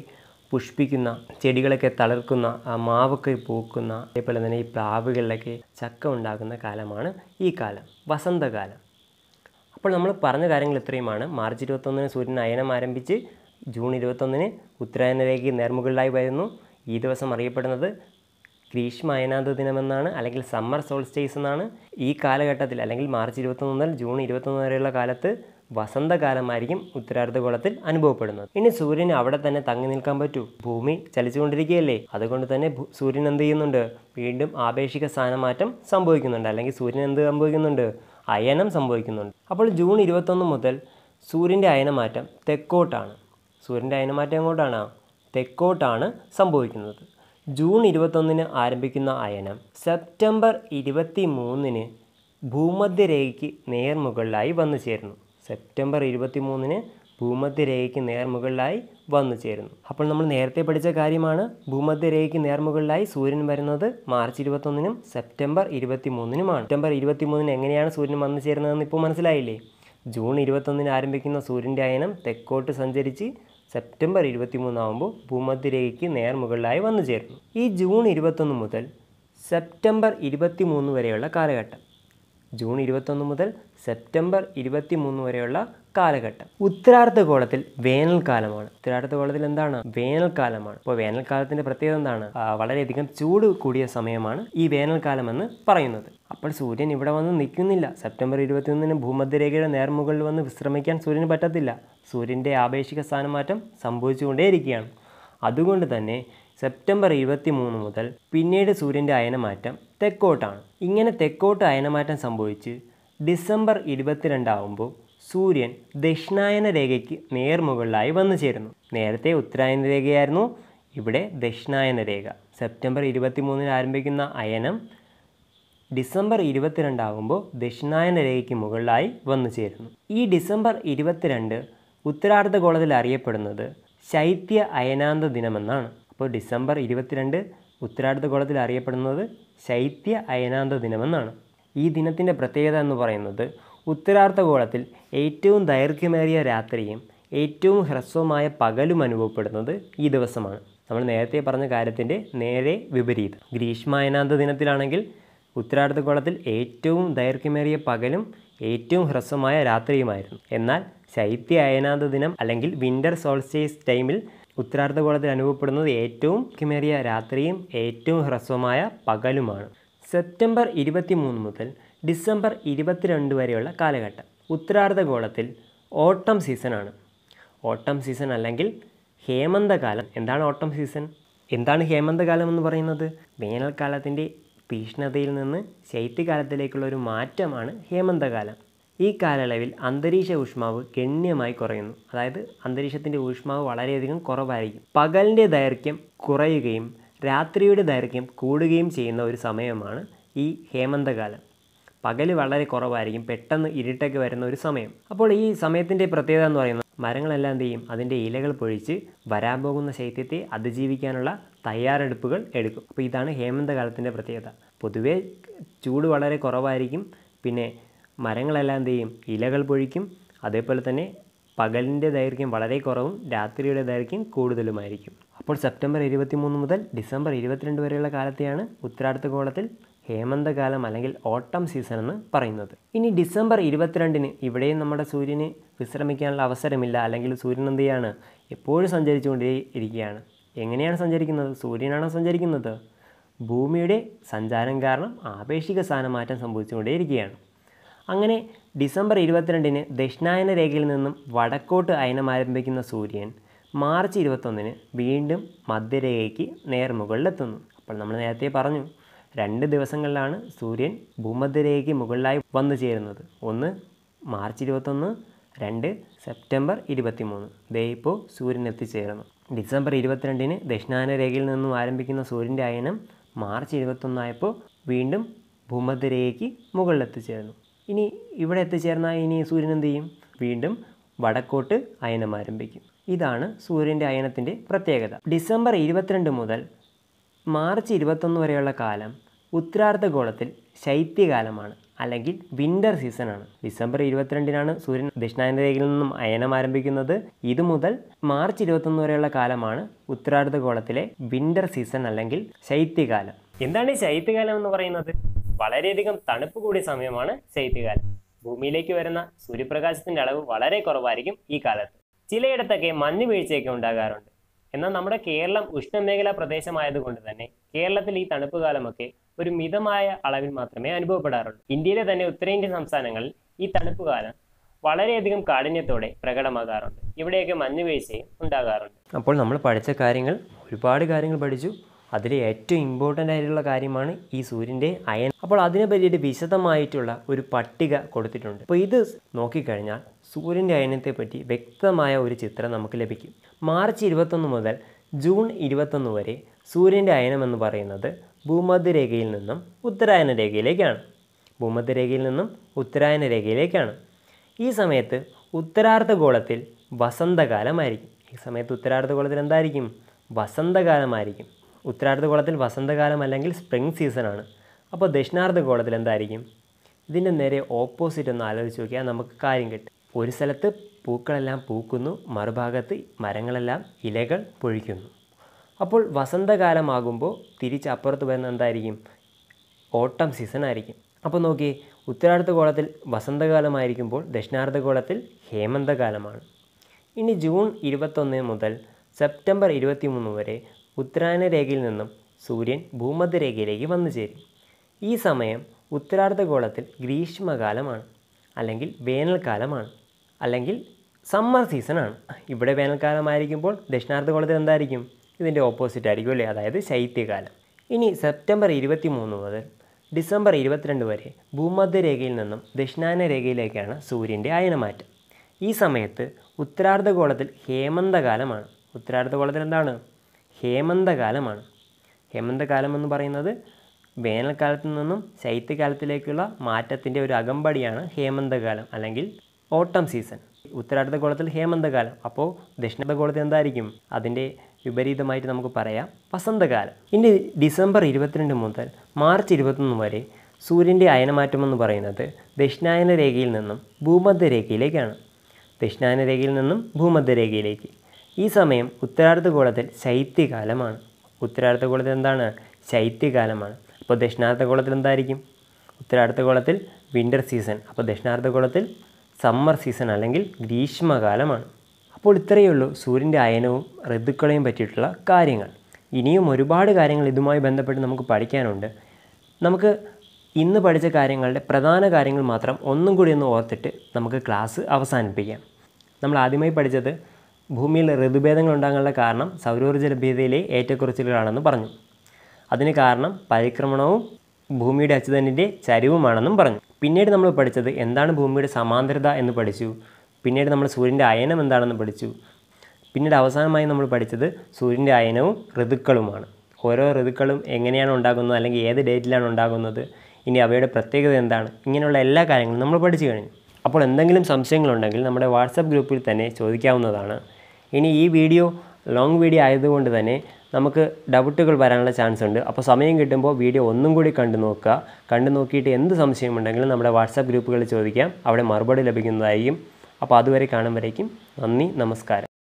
പുഷ്പിക്കുന്ന ചെടികളൊക്കെ തളർക്കുന്ന മാവൊക്കെ പൂക്കുന്ന അതേപോലെ തന്നെ ഈ പ്ലാവുകളിലൊക്കെ ചക്ക ഉണ്ടാകുന്ന കാലമാണ് ഈ കാലം വസന്തകാലം അപ്പോൾ നമ്മൾ പറഞ്ഞ കാര്യങ്ങൾ ഇത്രയുമാണ് മാർച്ച് ഇരുപത്തൊന്നിന് സൂര്യൻ അയനം ആരംഭിച്ച് ജൂൺ ഇരുപത്തൊന്നിന് ഉത്തരായനരേഖ നേർമുകളിലായി വരുന്നു ഈ ദിവസം അറിയപ്പെടുന്നത് ഗ്രീഷ്മ അയനാന്ത ദിനമെന്നാണ് അല്ലെങ്കിൽ സമ്മർ സോൾസ്റ്റേസ് എന്നാണ് ഈ കാലഘട്ടത്തിൽ അല്ലെങ്കിൽ മാർച്ച് ഇരുപത്തൊന്ന് മുതൽ ജൂൺ ഇരുപത്തൊന്ന് വരെയുള്ള കാലത്ത് വസന്തകാലമായിരിക്കും ഉത്തരാർദ്ധഗോളത്തിൽ അനുഭവപ്പെടുന്നത് ഇനി സൂര്യന് അവിടെ തന്നെ തങ്ങി നിൽക്കാൻ പറ്റൂ ഭൂമി ചലിച്ചുകൊണ്ടിരിക്കുകയല്ലേ അതുകൊണ്ട് തന്നെ സൂര്യൻ എന്ത് ചെയ്യുന്നുണ്ട് വീണ്ടും ആപേക്ഷിക സ്ഥാനമാറ്റം സംഭവിക്കുന്നുണ്ട് അല്ലെങ്കിൽ സൂര്യൻ എന്ത് സംഭവിക്കുന്നുണ്ട് അയനം സംഭവിക്കുന്നുണ്ട് അപ്പോൾ ജൂൺ ഇരുപത്തൊന്ന് മുതൽ സൂര്യൻ്റെ അയനമാറ്റം തെക്കോട്ടാണ് സൂര്യൻ്റെ അയനമാറ്റം എങ്ങോട്ടാണ് തെക്കോട്ടാണ് സംഭവിക്കുന്നത് ജൂൺ ഇരുപത്തൊന്നിന് ആരംഭിക്കുന്ന അയനം സെപ്റ്റംബർ ഇരുപത്തി മൂന്നിന് ഭൂമധ്യരേഖയ്ക്ക് നേർമുകളിലായി വന്നു ചേരുന്നു സെപ്റ്റംബർ ഇരുപത്തി മൂന്നിന് ഭൂമധ്യരേഖയ്ക്ക് നേർമുകളിലായി വന്നു ചേരുന്നു അപ്പോൾ നമ്മൾ നേരത്തെ പഠിച്ച കാര്യമാണ് ഭൂമധ്യരേഖയ്ക്ക് നേർമുകളിലായി സൂര്യൻ വരുന്നത് മാർച്ച് ഇരുപത്തൊന്നിനും സെപ്റ്റംബർ ഇരുപത്തിമൂന്നിനുമാണ് സെപ്റ്റംബർ ഇരുപത്തിമൂന്നിന് എങ്ങനെയാണ് സൂര്യൻ വന്നു ചേരുന്നതെന്ന് ഇപ്പോൾ മനസ്സിലായില്ലേ ജൂൺ ഇരുപത്തൊന്നിന് ആരംഭിക്കുന്ന സൂര്യൻ്റെ അയനം തെക്കോട്ട് സഞ്ചരിച്ച് സെപ്റ്റംബർ ഇരുപത്തിമൂന്നാകുമ്പോൾ ഭൂമധ്യരേഖയ്ക്ക് നേർമുകളിലായി വന്നു ചേരുന്നു ഈ ജൂൺ ഇരുപത്തൊന്ന് മുതൽ സെപ്റ്റംബർ ഇരുപത്തിമൂന്ന് വരെയുള്ള കാലഘട്ടം ജൂൺ ഇരുപത്തൊന്ന് മുതൽ സെപ്റ്റംബർ ഇരുപത്തിമൂന്ന് വരെയുള്ള കാലഘട്ടം ഉത്തരാർദ്ധഗോളത്തിൽ വേനൽക്കാലമാണ് ഉത്തരാർദ്ധഗോളത്തിൽ എന്താണ് വേനൽക്കാലമാണ് ഇപ്പോൾ വേനൽക്കാലത്തിന്റെ പ്രത്യേകത എന്താണ് വളരെയധികം ചൂട് കൂടിയ സമയമാണ് ഈ വേനൽക്കാലം എന്ന് പറയുന്നത് അപ്പോൾ സൂര്യൻ ഇവിടെ വന്ന് നിൽക്കുന്നില്ല സെപ്റ്റംബർ ഇരുപത്തിയൊന്നിന് ഭൂമധ്യരേഖയുടെ നേർമുകളിൽ വന്ന് വിശ്രമിക്കാൻ സൂര്യന് പറ്റത്തില്ല സൂര്യൻ്റെ ആപേക്ഷിക സ്ഥാനമാറ്റം സംഭവിച്ചുകൊണ്ടേയിരിക്കുകയാണ് അതുകൊണ്ട് തന്നെ സെപ്റ്റംബർ ഇരുപത്തി മൂന്ന് മുതൽ പിന്നീട് സൂര്യൻ്റെ അയനമാറ്റം തെക്കോട്ടാണ് ഇങ്ങനെ തെക്കോട്ട് അയനമാറ്റം സംഭവിച്ച് ഡിസംബർ ഇരുപത്തിരണ്ടാവുമ്പോൾ സൂര്യൻ ദക്ഷിണായന രേഖയ്ക്ക് നേർമുകളിലായി വന്നു ചേരുന്നു നേരത്തെ ഉത്തരായന രേഖയായിരുന്നു ഇവിടെ ദക്ഷിണായന രേഖ സെപ്റ്റംബർ ഇരുപത്തിമൂന്നിന് ആരംഭിക്കുന്ന അയനം ഡിസംബർ ഇരുപത്തിരണ്ടാകുമ്പോൾ ദക്ഷിണായന രേഖയ്ക്ക് മുകളിലായി വന്നു ചേരുന്നു ഈ ഡിസംബർ ഇരുപത്തിരണ്ട് ഉത്തരാർദ്ധഗോളത്തിൽ അറിയപ്പെടുന്നത് ശൈത്യ അയനാന്ത ദിനമെന്നാണ് അപ്പോൾ ഡിസംബർ ഇരുപത്തിരണ്ട് ഉത്തരാർദ്ധഗോളത്തിൽ അറിയപ്പെടുന്നത് ശൈത്യ അയനാന്ത ദിനമെന്നാണ് ഈ ദിനത്തിൻ്റെ പ്രത്യേകത എന്ന് പറയുന്നത് ഉത്തരാർദ്ധഗോളത്തിൽ ഏറ്റവും ദൈർഘ്യമേറിയ രാത്രിയും ഏറ്റവും ഹ്രസ്വമായ പകലും അനുഭവപ്പെടുന്നത് ഈ ദിവസമാണ് നമ്മൾ നേരത്തെ പറഞ്ഞ കാര്യത്തിൻ്റെ നേരെ വിപരീതം ഗ്രീഷ്മയനാന്ത ദിനത്തിലാണെങ്കിൽ ഉത്തരാർദ്ധഗോളത്തിൽ ഏറ്റവും ദൈർഘ്യമേറിയ പകലും ഏറ്റവും ഹ്രസ്വമായ രാത്രിയുമായിരുന്നു എന്നാൽ ശൈത്യ അയനാന്ത ദിനം അല്ലെങ്കിൽ വിൻ്റർ സോൾസ്റ്റേസ് ടൈമിൽ ഉത്തരാർദ്ധഗോളത്തിൽ അനുഭവപ്പെടുന്നത് ഏറ്റവും ദൈർഘ്യമേറിയ രാത്രിയും ഏറ്റവും ഹ്രസ്വമായ പകലുമാണ് സെപ്റ്റംബർ ഇരുപത്തി മൂന്ന് മുതൽ ഡിസംബർ ഇരുപത്തിരണ്ട് വരെയുള്ള കാലഘട്ടം ഉത്തരാർദ്ധഗോളത്തിൽ ഓട്ടം സീസണാണ് ഓട്ടം സീസൺ അല്ലെങ്കിൽ ഹേമന്തകാലം എന്താണ് ഓട്ടം സീസൺ എന്താണ് ഹേമന്തകാലം എന്ന് പറയുന്നത് വേനൽക്കാലത്തിൻ്റെ ഭീഷണതയിൽ നിന്ന് ശൈത്യകാലത്തിലേക്കുള്ള ഒരു മാറ്റമാണ് ഹേമന്തകാലം ഈ കാലയളവിൽ അന്തരീക്ഷ ഊഷ്മാവ് ഗണ്യമായി കുറയുന്നു അതായത് അന്തരീക്ഷത്തിൻ്റെ ഊഷ്മാവ് വളരെയധികം കുറവായിരിക്കും പകലിൻ്റെ ദൈർഘ്യം കുറയുകയും രാത്രിയുടെ ദൈർഘ്യം കൂടുകയും ചെയ്യുന്ന ഒരു സമയമാണ് ഈ ഹേമന്തകാലം പകൽ വളരെ കുറവായിരിക്കും പെട്ടെന്ന് ഇരുട്ടൊക്കെ വരുന്ന ഒരു സമയം അപ്പോൾ ഈ സമയത്തിൻ്റെ പ്രത്യേകത എന്ന് പറയുന്നത് മരങ്ങളെല്ലാം എന്ത് ചെയ്യും അതിൻ്റെ ഇലകൾ പൊഴിച്ച് വരാൻ പോകുന്ന ശൈത്യത്തെ അതിജീവിക്കാനുള്ള തയ്യാറെടുപ്പുകൾ എടുക്കും അപ്പോൾ ഇതാണ് ഹേമന്തകാലത്തിൻ്റെ പ്രത്യേകത പൊതുവേ ചൂട് വളരെ കുറവായിരിക്കും പിന്നെ മരങ്ങളെല്ലാം എന്ത് ചെയ്യും ഇലകൾ പൊഴിക്കും അതേപോലെ തന്നെ പകലിൻ്റെ ദൈർഘ്യം വളരെ കുറവും രാത്രിയുടെ ദൈർഘ്യം കൂടുതലുമായിരിക്കും അപ്പോൾ സെപ്റ്റംബർ ഇരുപത്തി മൂന്ന് മുതൽ ഡിസംബർ ഇരുപത്തിരണ്ട് വരെയുള്ള കാലത്തെയാണ് ഉത്തരാർദ്ധഗോളത്തിൽ ഹേമന്തകാലം അല്ലെങ്കിൽ ഓട്ടം സീസൺ എന്ന് പറയുന്നത് ഇനി ഡിസംബർ ഇരുപത്തിരണ്ടിന് ഇവിടെയും നമ്മുടെ സൂര്യന് വിശ്രമിക്കാനുള്ള അവസരമില്ല അല്ലെങ്കിൽ സൂര്യൻ എന്ത് ചെയ്യാണ് എപ്പോഴും സഞ്ചരിച്ചുകൊണ്ടേ ഇരിക്കുകയാണ് എങ്ങനെയാണ് സഞ്ചരിക്കുന്നത് സൂര്യനാണോ സഞ്ചരിക്കുന്നത് ഭൂമിയുടെ സഞ്ചാരം കാരണം ആപേക്ഷിക സ്ഥാനമാറ്റം ഇരിക്കുകയാണ് അങ്ങനെ ഡിസംബർ ഇരുപത്തിരണ്ടിന് ദക്ഷിണായന രേഖയിൽ നിന്നും വടക്കോട്ട് അയനം ആരംഭിക്കുന്ന സൂര്യൻ മാർച്ച് ഇരുപത്തൊന്നിന് വീണ്ടും മധ്യരേഖയ്ക്ക് നേർമുകളിലെത്തുന്നു അപ്പോൾ നമ്മൾ നേരത്തെ പറഞ്ഞു രണ്ട് ദിവസങ്ങളിലാണ് സൂര്യൻ ഭൂമധ്യരേഖയ്ക്ക് മുകളിലായി വന്നു ചേരുന്നത് ഒന്ന് മാർച്ച് ഇരുപത്തൊന്ന് രണ്ട് സെപ്റ്റംബർ ഇരുപത്തി ദേ ഇപ്പോൾ സൂര്യൻ എത്തിച്ചേരുന്നു ഡിസംബർ ഇരുപത്തിരണ്ടിന് ദക്ഷിണായന രേഖയിൽ നിന്നും ആരംഭിക്കുന്ന സൂര്യൻ്റെ അയനം മാർച്ച് ഇരുപത്തൊന്നായപ്പോൾ വീണ്ടും ഭൂമധ്യരേഖയ്ക്ക് എത്തിച്ചേരുന്നു ഇനി ഇവിടെ എത്തിച്ചേർന്നാൽ ഇനി സൂര്യൻ എന്ത് ചെയ്യും വീണ്ടും വടക്കോട്ട് അയനം ആരംഭിക്കും ഇതാണ് സൂര്യൻ്റെ അയനത്തിൻ്റെ പ്രത്യേകത ഡിസംബർ ഇരുപത്തിരണ്ട് മുതൽ മാർച്ച് ഇരുപത്തൊന്ന് വരെയുള്ള കാലം ഉത്തരാർദ്ധഗോളത്തിൽ ശൈത്യകാലമാണ് അല്ലെങ്കിൽ വിൻ്റർ സീസണാണ് ഡിസംബർ ഇരുപത്തിരണ്ടിനാണ് സൂര്യൻ ദക്ഷിണാന്തരയിൽ നിന്നും അയനം ആരംഭിക്കുന്നത് ഇതു മുതൽ മാർച്ച് ഇരുപത്തൊന്ന് വരെയുള്ള കാലമാണ് ഉത്തരാർദ്ധഗോളത്തിലെ വിൻ്റർ സീസൺ അല്ലെങ്കിൽ ശൈത്യകാലം എന്താണ് ഈ ശൈത്യകാലം എന്ന് പറയുന്നത് വളരെയധികം തണുപ്പ് കൂടിയ സമയമാണ് ശൈത്യകാലം ഭൂമിയിലേക്ക് വരുന്ന സൂര്യപ്രകാശത്തിന്റെ അളവ് വളരെ കുറവായിരിക്കും ഈ കാലത്ത് ചിലയിടത്തൊക്കെ മഞ്ഞ് വീഴ്ചയൊക്കെ ഉണ്ടാകാറുണ്ട് എന്നാൽ നമ്മുടെ കേരളം ഉഷ്ണമേഖലാ പ്രദേശമായതുകൊണ്ട് തന്നെ കേരളത്തിൽ ഈ തണുപ്പ് കാലമൊക്കെ ഒരു മിതമായ അളവിൽ മാത്രമേ അനുഭവപ്പെടാറുള്ളൂ ഇന്ത്യയിലെ തന്നെ ഉത്തരേന്ത്യൻ സംസ്ഥാനങ്ങളിൽ ഈ തണുപ്പ് കാലം വളരെയധികം കാഠിന്യത്തോടെ പ്രകടമാകാറുണ്ട് ഇവിടെയൊക്കെ മഞ്ഞുവീഴ്ചയും ഉണ്ടാകാറുണ്ട് അപ്പോൾ നമ്മൾ പഠിച്ച കാര്യങ്ങൾ ഒരുപാട് കാര്യങ്ങൾ പഠിച്ചു അതിൽ ഏറ്റവും ഇമ്പോർട്ടൻ്റ് ആയിട്ടുള്ള കാര്യമാണ് ഈ സൂര്യൻ്റെ അയൻ അപ്പോൾ അതിനെ പറ്റിയിട്ട് വിശദമായിട്ടുള്ള ഒരു പട്ടിക കൊടുത്തിട്ടുണ്ട് അപ്പോൾ ഇത് നോക്കിക്കഴിഞ്ഞാൽ സൂര്യൻ്റെ അയനത്തെ പറ്റി വ്യക്തമായ ഒരു ചിത്രം നമുക്ക് ലഭിക്കും മാർച്ച് ഇരുപത്തൊന്ന് മുതൽ ജൂൺ ഇരുപത്തൊന്ന് വരെ സൂര്യൻ്റെ അയനം എന്ന് പറയുന്നത് ഭൂമധ്യരേഖയിൽ നിന്നും ഉത്തരായന രേഖയിലേക്കാണ് ഭൂമധ്യരേഖയിൽ നിന്നും ഉത്തരായന രേഖയിലേക്കാണ് ഈ സമയത്ത് ഉത്തരാർദ്ധഗോളത്തിൽ വസന്തകാലമായിരിക്കും ഈ സമയത്ത് ഉത്തരാർദ്ധഗോളത്തിൽ എന്തായിരിക്കും വസന്തകാലമായിരിക്കും ഉത്തരാർദ്ധഗോളത്തിൽ വസന്തകാലം അല്ലെങ്കിൽ സ്പ്രിംഗ് സീസണാണ് അപ്പോൾ ദക്ഷിണാർദ്ധഗോളത്തിൽ എന്തായിരിക്കും ഇതിൻ്റെ നേരെ ഓപ്പോസിറ്റ് ഒന്ന് ആലോചിച്ച് നോക്കിയാൽ നമുക്ക് കാര്യം കിട്ടും ഒരു സ്ഥലത്ത് പൂക്കളെല്ലാം പൂക്കുന്നു മറുഭാഗത്ത് മരങ്ങളെല്ലാം ഇലകൾ പൊഴിക്കുന്നു അപ്പോൾ വസന്തകാലമാകുമ്പോൾ തിരിച്ച് അപ്പുറത്ത് വരുന്ന എന്തായിരിക്കും ഓട്ടം സീസൺ ആയിരിക്കും അപ്പോൾ നോക്കി ഉത്തരാർദ്ധഗോളത്തിൽ വസന്തകാലമായിരിക്കുമ്പോൾ ദക്ഷിണാർദ്ധഗോളത്തിൽ ഹേമന്തകാലമാണ് ഇനി ജൂൺ ഇരുപത്തൊന്ന് മുതൽ സെപ്റ്റംബർ മൂന്ന് വരെ ഉത്തരായന രേഖയിൽ നിന്നും സൂര്യൻ ഭൂമധ്യരേഖയിലേക്ക് വന്നു ചേരും ഈ സമയം ഉത്തരാർദ്ധഗോളത്തിൽ ഗ്രീഷ്മകാലമാണ് അല്ലെങ്കിൽ വേനൽക്കാലമാണ് അല്ലെങ്കിൽ സമ്മർ സീസണാണ് ഇവിടെ വേനൽക്കാലമായിരിക്കുമ്പോൾ ദക്ഷിണാർദ്ധഗോളത്തിൽ എന്തായിരിക്കും ഇതിൻ്റെ ഓപ്പോസിറ്റ് ആയിരിക്കും അല്ലേ അതായത് ശൈത്യകാലം ഇനി സെപ്റ്റംബർ ഇരുപത്തി മൂന്ന് മുതൽ ഡിസംബർ ഇരുപത്തിരണ്ട് വരെ ഭൂമധ്യരേഖയിൽ നിന്നും ദക്ഷിണായന രേഖയിലേക്കാണ് സൂര്യൻ്റെ അയനമാറ്റം ഈ സമയത്ത് ഉത്തരാർദ്ധഗോളത്തിൽ ഹേമന്തകാലമാണ് ഉത്തരാർദ്ധഗോളത്തിൽ എന്താണ് ഹേമന്തകാലമാണ് ഹേമന്തകാലം എന്ന് പറയുന്നത് വേനൽക്കാലത്തു നിന്നും ശൈത്യകാലത്തിലേക്കുള്ള മാറ്റത്തിൻ്റെ ഒരു അകമ്പടിയാണ് ഹേമന്തകാലം അല്ലെങ്കിൽ ഓട്ടം സീസൺ ഉത്തരാർദ്ധഗോളത്തിൽ ഹേമന്തകാലം അപ്പോൾ ദക്ഷിണാർദ്ധഗോളത്തിൽ എന്തായിരിക്കും അതിൻ്റെ വിപരീതമായിട്ട് നമുക്ക് പറയാം വസന്തകാലം ഇനി ഡിസംബർ ഇരുപത്തിരണ്ട് മുതൽ മാർച്ച് ഇരുപത്തൊന്ന് വരെ സൂര്യൻ്റെ അയനമാറ്റമെന്ന് പറയുന്നത് ദക്ഷിണായന രേഖയിൽ നിന്നും ഭൂമധ്യരേഖയിലേക്കാണ് ദക്ഷിണായന രേഖയിൽ നിന്നും ഭൂമധ്യരേഖയിലേക്ക് ഈ സമയം ഉത്തരാർദ്ധഗോളത്തിൽ ശൈത്യകാലമാണ് ഉത്തരാർദ്ധഗോളത്തിൽ എന്താണ് ശൈത്യകാലമാണ് അപ്പോൾ ദക്ഷിണാർദ്ധഗോളത്തിൽ എന്തായിരിക്കും ഉത്തരാർദ്ധഗോളത്തിൽ വിൻ്റർ സീസൺ അപ്പോൾ ദക്ഷിണാർദ്ധഗോളത്തിൽ സമ്മർ സീസൺ അല്ലെങ്കിൽ ഗ്രീഷ്മകാലമാണ് അപ്പോൾ ഇത്രയേ ഉള്ളൂ സൂര്യൻ്റെ അയനവും ഋതുക്കളെയും പറ്റിയിട്ടുള്ള കാര്യങ്ങൾ ഇനിയും ഒരുപാട് കാര്യങ്ങൾ ഇതുമായി ബന്ധപ്പെട്ട് നമുക്ക് പഠിക്കാനുണ്ട് നമുക്ക് ഇന്ന് പഠിച്ച കാര്യങ്ങളുടെ പ്രധാന കാര്യങ്ങൾ മാത്രം ഒന്നും കൂടി ഒന്ന് ഓർത്തിട്ട് നമുക്ക് ക്ലാസ് അവസാനിപ്പിക്കാം നമ്മൾ ആദ്യമായി പഠിച്ചത് ഭൂമിയിൽ ഋതുഭേദങ്ങൾ ഉണ്ടാകാനുള്ള കാരണം സൗരോർജ്ജ ലഭ്യതയിലെ ഏറ്റക്കുറച്ചിലുകളാണെന്ന് പറഞ്ഞു അതിന് കാരണം പരിക്രമണവും ഭൂമിയുടെ അച്യുതനിൻ്റെ ചരിവുമാണെന്നും പറഞ്ഞു പിന്നീട് നമ്മൾ പഠിച്ചത് എന്താണ് ഭൂമിയുടെ സമാന്തരത എന്ന് പഠിച്ചു പിന്നീട് നമ്മൾ സൂര്യൻ്റെ അയനം എന്താണെന്ന് പഠിച്ചു പിന്നീട് അവസാനമായി നമ്മൾ പഠിച്ചത് സൂര്യൻ്റെ അയനവും ഋതുക്കളുമാണ് ഓരോ ഋതുക്കളും എങ്ങനെയാണ് ഉണ്ടാകുന്നത് അല്ലെങ്കിൽ ഏത് ഡേറ്റിലാണ് ഉണ്ടാകുന്നത് ഇനി അവയുടെ പ്രത്യേകത എന്താണ് ഇങ്ങനെയുള്ള എല്ലാ കാര്യങ്ങളും നമ്മൾ പഠിച്ചു കഴിഞ്ഞു അപ്പോൾ എന്തെങ്കിലും സംശയങ്ങളുണ്ടെങ്കിൽ നമ്മുടെ വാട്സപ്പ് ഗ്രൂപ്പിൽ തന്നെ ചോദിക്കാവുന്നതാണ് ഇനി ഈ വീഡിയോ ലോങ് വീഡിയോ ആയതുകൊണ്ട് തന്നെ നമുക്ക് ഡൗട്ടുകൾ വരാനുള്ള ചാൻസ് ഉണ്ട് അപ്പോൾ സമയം കിട്ടുമ്പോൾ വീഡിയോ ഒന്നും കൂടി കണ്ടു നോക്കുക കണ്ടു നോക്കിയിട്ട് എന്ത് സംശയമുണ്ടെങ്കിലും നമ്മുടെ വാട്സാപ്പ് ഗ്രൂപ്പുകളിൽ ചോദിക്കാം അവിടെ മറുപടി ലഭിക്കുന്നതായിരിക്കും അപ്പോൾ അതുവരെ കാണുമ്പോഴേക്കും നന്ദി നമസ്കാരം